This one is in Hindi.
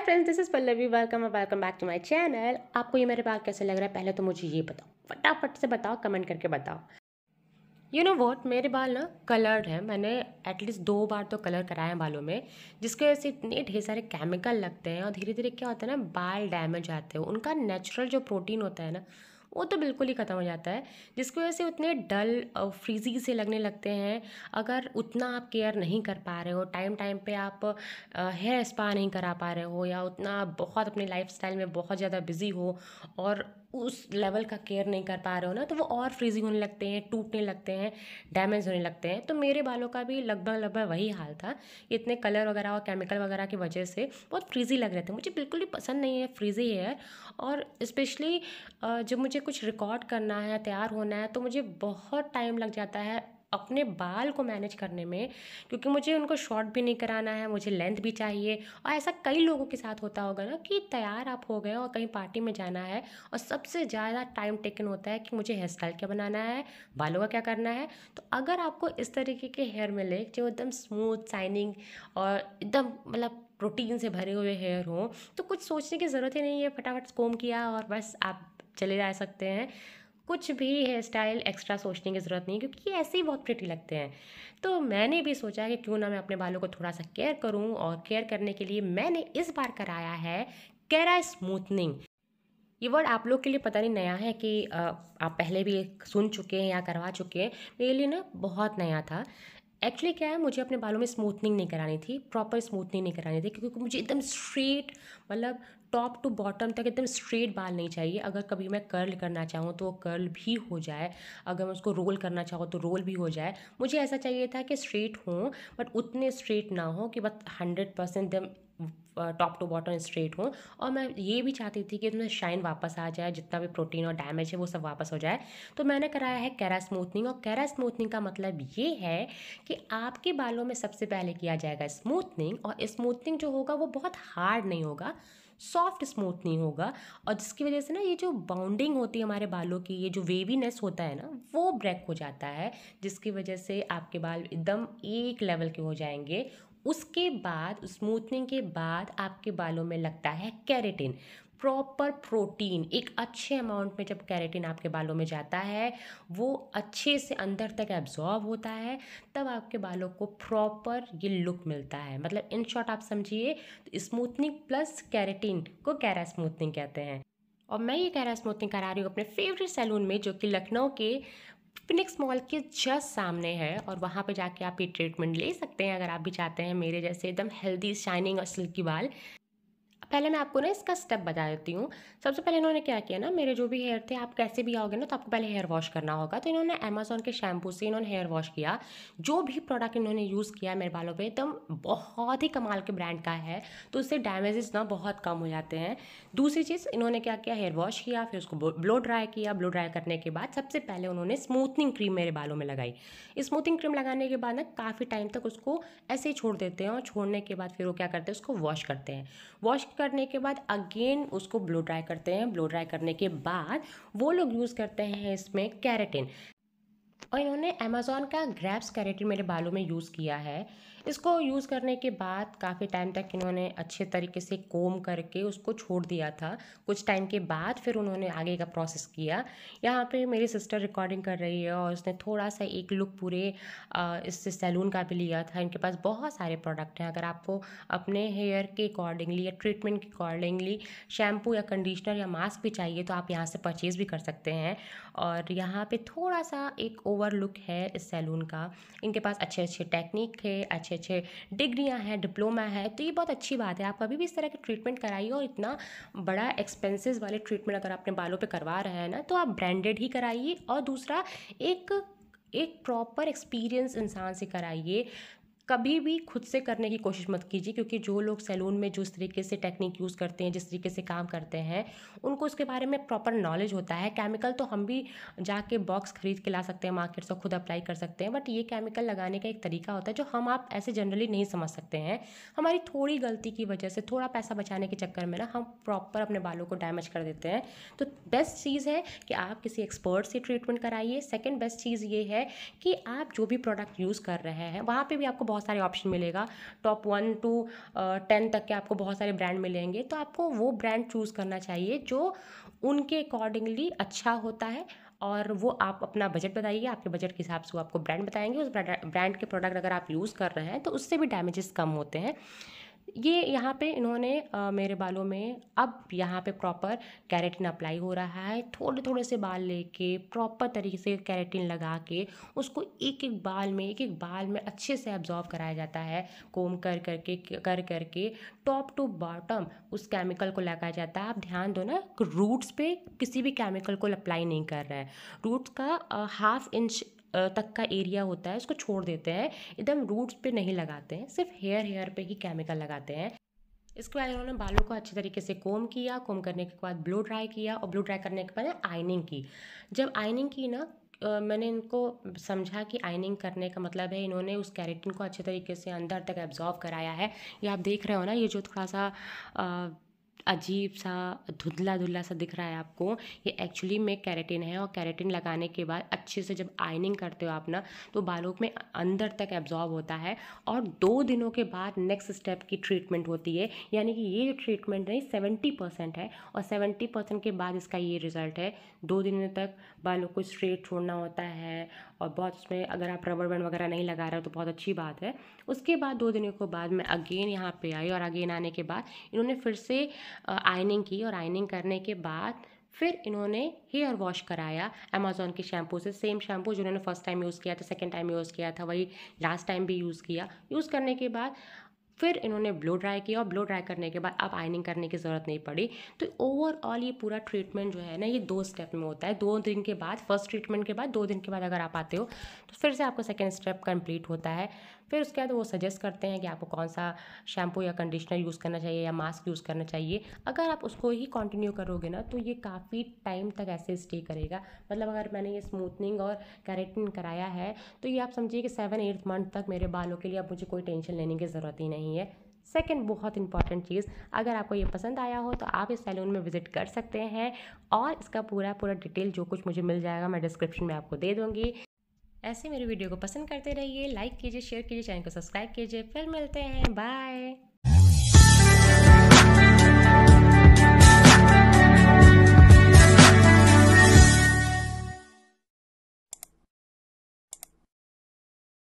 high friends this is Pallavi welcome welcome back to my channel आपको ये मेरे बाग कैसे लग रहा है पहले तो मुझे ये बताओ फटाफट से बताओ कमेंट करके बताओ यू नो वॉट मेरे बाल ना कलर्ड हैं मैंने एटलीस्ट दो बार तो कलर कराए हैं बालों में जिसकी वजह से इतने ढेर सारे केमिकल लगते हैं और धीरे धीरे क्या होता है ना बाल डैमेज आते हैं उनका नेचुरल जो प्रोटीन होता है ना वो तो बिल्कुल ही ख़त्म हो जाता है जिसकी वजह से उतने डल फ्रीजी से लगने लगते हैं अगर उतना आप केयर नहीं कर पा रहे हो टाइम टाइम पे आप हेयर स्पा नहीं करा पा रहे हो या उतना बहुत अपने लाइफ में बहुत ज़्यादा बिजी हो और उस लेवल का केयर नहीं कर पा रहे हो ना तो वो और फ्रीजिंग होने लगते हैं टूटने लगते हैं डैमेज होने लगते हैं तो मेरे बालों का भी लगभग लगभग वही हाल था इतने कलर वगैरह और केमिकल वगैरह की वजह से बहुत फ्रीजी लग रहे थे मुझे बिल्कुल भी पसंद नहीं है फ्रीजी हेयर और स्पेशली जब मुझे कुछ रिकॉर्ड करना है तैयार होना है तो मुझे बहुत टाइम लग जाता है अपने बाल को मैनेज करने में क्योंकि मुझे उनको शॉर्ट भी नहीं कराना है मुझे लेंथ भी चाहिए और ऐसा कई लोगों के साथ होता होगा ना कि तैयार आप हो गए और कहीं पार्टी में जाना है और सबसे ज़्यादा टाइम टेकन होता है कि मुझे हेयर स्टाइल क्या बनाना है बालों का क्या करना है तो अगर आपको इस तरीके के हेयर मिले जो एकदम स्मूथ शाइनिंग और एकदम मतलब प्रोटीन से भरे हुए हेयर हों तो कुछ सोचने की ज़रूरत ही नहीं है फटाफट कोम किया और बस आप चले जा सकते हैं कुछ भी हेयर स्टाइल एक्स्ट्रा सोचने की ज़रूरत नहीं क्योंकि ये ऐसे ही बहुत प्रिटी लगते हैं तो मैंने भी सोचा कि क्यों ना मैं अपने बालों को थोड़ा सा केयर करूँ और केयर करने के लिए मैंने इस बार कराया है कैरा स्मूथनिंग ये वर्ड आप लोग के लिए पता नहीं नया है कि आप पहले भी सुन चुके हैं या करवा चुके हैं मेरे लिए ना बहुत नया था एक्चुअली क्या है मुझे अपने बालों में स्मूथनिंग नहीं करानी थी प्रॉपर स्मूथनिंग नहीं करानी थी क्योंकि मुझे एकदम स्ट्रेट मतलब टॉप टू बॉटम तक एकदम स्ट्रेट बाल नहीं चाहिए अगर कभी मैं कर्ल करना चाहूँ तो वो कर्ल भी हो जाए अगर मैं उसको रोल करना चाहूँ तो रोल भी हो जाए मुझे ऐसा चाहिए था कि स्ट्रेट हों बट उतने स्ट्रेट ना हो कि बस हंड्रेड परसेंट एकदम टॉप टू बॉटम स्ट्रेट हो और मैं ये भी चाहती थी कि उसमें शाइन वापस आ जाए जितना भी प्रोटीन और डैमेज है वो सब वापस हो जाए तो मैंने कराया है कैरा स्मूथनिंग और कैरा स्मूथनिंग का मतलब ये है कि आपके बालों में सबसे पहले किया जाएगा स्मूथनिंग और स्मूथनिंग जो होगा वो बहुत हार्ड नहीं होगा सॉफ्ट स्मूथ नहीं होगा और जिसकी वजह से ना ये जो बाउंडिंग होती है हमारे बालों की ये जो वेवीनेस होता है ना वो ब्रेक हो जाता है जिसकी वजह से आपके बाल एकदम एक लेवल के हो जाएंगे उसके बाद स्मूथनिंग के बाद आपके बालों में लगता है कैरेटिन प्रॉपर प्रोटीन एक अच्छे अमाउंट में जब कैरेटिन आपके बालों में जाता है वो अच्छे से अंदर तक एब्जॉर्ब होता है तब आपके बालों को प्रॉपर ये लुक मिलता है मतलब इन शॉर्ट आप समझिए तो स्मूथनिंग प्लस कैरेटिन को कैरा स्मूथनिंग कहते हैं और मैं ये कैरा स्मूथनिंग करा रही हूँ अपने फेवरेट सैलून में जो कि लखनऊ के फिनिक्स मॉल के जस्ट सामने है और वहाँ पे जाके आप ये ट्रीटमेंट ले सकते हैं अगर आप भी चाहते हैं मेरे जैसे एकदम हेल्दी शाइनिंग और सिल्की बाल पहले मैं आपको ना इसका स्टेप बता देती हूँ सबसे पहले इन्होंने क्या किया ना मेरे जो भी हेयर थे आप कैसे भी आओगे ना तो आपको पहले हेयर वॉश करना होगा तो इन्होंने अमेजोन के शैम्पू से इन्होंने हेयर वॉश किया जो भी प्रोडक्ट इन्होंने यूज़ किया मेरे बालों पर एकदम बहुत ही कमाल के ब्रांड का है तो उससे डैमेजेस ना बहुत कम हो जाते हैं दूसरी चीज़ इन्होंने क्या किया हेयर वॉश किया फिर उसको ब्लो ड्राई किया ब्लो ड्राई करने के बाद सबसे पहले उन्होंने स्मूथनिंग क्रीम मेरे बालों में लगाई स्मूथिंग क्रीम लगाने के बाद ना काफ़ी टाइम तक उसको ऐसे ही छोड़ देते हैं और छोड़ने के बाद फिर वो क्या करते हैं उसको वॉश करते हैं वॉश करने के बाद अगेन उसको ब्लो ड्राई करते हैं ब्लो ड्राई करने के बाद वो लोग यूज़ करते हैं इसमें कैरेटिन और इन्होंने अमेज़ोन का ग्रैप्स कैरेटिन मेरे बालों में यूज़ किया है इसको यूज़ करने के बाद काफ़ी टाइम तक इन्होंने अच्छे तरीके से कोम करके उसको छोड़ दिया था कुछ टाइम के बाद फिर उन्होंने आगे का प्रोसेस किया यहाँ पे मेरी सिस्टर रिकॉर्डिंग कर रही है और उसने थोड़ा सा एक लुक पूरे इस सैलून का भी लिया था इनके पास बहुत सारे प्रोडक्ट हैं अगर आपको अपने हेयर के अकॉर्डिंगली या ट्रीटमेंट के अकॉर्डिंगली शैम्पू या कंडीशनर या मास्क भी चाहिए तो आप यहाँ से परचेज़ भी कर सकते हैं और यहाँ पर थोड़ा सा एक ओवर लुक है इस सैलून का इनके पास अच्छे अच्छे टेक्निक है अच्छे अच्छे डिग्रियाँ हैं डिप्लोमा है तो ये बहुत अच्छी बात है आप कभी भी इस तरह के ट्रीटमेंट कराइए और इतना बड़ा एक्सपेंसिस वाले ट्रीटमेंट अगर आपने बालों पर करवा रहे हैं ना तो आप ब्रांडेड ही कराइए और दूसरा एक एक प्रॉपर एक्सपीरियंस इंसान से कराइए कभी भी खुद से करने की कोशिश मत कीजिए क्योंकि जो लोग सैलून में जिस तरीके से टेक्निक यूज़ करते हैं जिस तरीके से काम करते हैं उनको उसके बारे में प्रॉपर नॉलेज होता है केमिकल तो हम भी जाके बॉक्स खरीद के ला सकते हैं मार्केट से खुद अप्लाई कर सकते हैं बट ये केमिकल लगाने का एक तरीका होता है जो हम आप ऐसे जनरली नहीं समझ सकते हैं हमारी थोड़ी गलती की वजह से थोड़ा पैसा बचाने के चक्कर में ना हम प्रॉपर अपने बालों को डैमेज कर देते हैं तो बेस्ट चीज़ है कि आप किसी एक्सपर्ट से ट्रीटमेंट कराइए सेकेंड बेस्ट चीज़ ये है कि आप जो भी प्रोडक्ट यूज़ कर रहे हैं वहाँ पर भी आपको बहुत बहुत सारे ऑप्शन मिलेगा टॉप वन टू टेन तक के आपको बहुत सारे ब्रांड मिलेंगे तो आपको वो ब्रांड चूज़ करना चाहिए जो उनके अकॉर्डिंगली अच्छा होता है और वो आप अपना बजट बताइए आपके बजट के हिसाब से वो आपको ब्रांड बताएंगे उस ब्रांड के प्रोडक्ट अगर आप यूज़ कर रहे हैं तो उससे भी डैमेजेस कम होते हैं ये यहाँ पे इन्होंने आ, मेरे बालों में अब यहाँ पे प्रॉपर कैरेटिन अप्लाई हो रहा है थोड़े थोड़े से बाल लेके प्रॉपर तरीके से कैरेटिन लगा के उसको एक एक बाल में एक एक बाल में अच्छे से एब्जॉर्व कराया जाता है कोम कर करके कर करके टॉप टू बॉटम उस केमिकल को लगाया जाता है आप ध्यान दो ना रूट्स पे किसी भी केमिकल को अप्लाई नहीं कर रहे हैं रूट्स का हाफ इंच तक का एरिया होता है उसको छोड़ देते हैं एकदम रूट्स पे नहीं लगाते हैं सिर्फ हेयर हेयर पे ही केमिकल लगाते हैं इसके बाद इन्होंने बालों को अच्छे तरीके से कोम किया कोम करने के बाद ब्लो ड्राई किया और ब्लो ड्राई करने के बाद आइनिंग की जब आइनिंग की ना Uh, मैंने इनको समझा कि आइनिंग करने का मतलब है इन्होंने उस कैरेटिन को अच्छे तरीके से अंदर तक एब्जॉर्व कराया है ये आप देख रहे हो ना ये जो थोड़ा सा uh, अजीब सा धुंधला धुंधला सा दिख रहा है आपको ये एक्चुअली में कैरेटिन है और कैरेटिन लगाने के बाद अच्छे से जब आयनिंग करते हो आप ना तो बालों में अंदर तक एब्जॉर्ब होता है और दो दिनों के बाद नेक्स्ट स्टेप की ट्रीटमेंट होती है यानी कि ये ट्रीटमेंट नहीं सेवेंटी परसेंट है और सेवेंटी परसेंट के बाद इसका ये रिज़ल्ट है दो दिन तक बालों को स्ट्रेट छोड़ना होता है और बहुत उसमें अगर आप रबर बैंड वगैरह नहीं लगा रहे हो तो बहुत अच्छी बात है उसके बाद दो दिनों के बाद मैं अगेन यहाँ पे आई और अगेन आने के बाद इन्होंने फिर से आयनिंग की और आयनिंग करने के बाद फिर इन्होंने हेयर वॉश कराया अमेजोन के शैम्पू से सेम शैम्पू जो इन्होंने फर्स्ट टाइम यूज़ किया था सेकेंड टाइम यूज़ किया था वही लास्ट टाइम भी यूज़ किया यूज़ करने के बाद फिर इन्होंने ब्लो ड्राई किया और ब्लो ड्राई करने के बाद अब आयनिंग करने की ज़रूरत नहीं पड़ी तो ओवरऑल ये पूरा ट्रीटमेंट जो है ना ये दो स्टेप में होता है दो दिन के बाद फर्स्ट ट्रीटमेंट के बाद दो दिन के बाद अगर आप आते हो तो फिर से आपका सेकेंड स्टेप कंप्लीट होता है फिर उसके बाद वो सजेस्ट करते हैं कि आपको कौन सा शैम्पू या कंडीशनर यूज़ करना चाहिए या मास्क यूज़ करना चाहिए अगर आप उसको ही कंटिन्यू करोगे ना तो ये काफ़ी टाइम तक ऐसे स्टे करेगा मतलब अगर मैंने ये स्मूथनिंग और कैरेटिन कराया है तो ये आप समझिए कि सेवन एट्थ मंथ तक मेरे बालों के लिए अब मुझे कोई टेंशन लेने की ज़रूरत ही नहीं नहीं है सेकेंड बहुत इंपॉर्टेंट चीज़ अगर आपको ये पसंद आया हो तो आप इस सैलून में विज़िट कर सकते हैं और इसका पूरा पूरा डिटेल जो कुछ मुझे मिल जाएगा मैं डिस्क्रिप्शन में आपको दे दूँगी ऐसे मेरी वीडियो को पसंद करते रहिए लाइक कीजिए शेयर कीजिए चैनल को सब्सक्राइब कीजिए फिर मिलते हैं बाय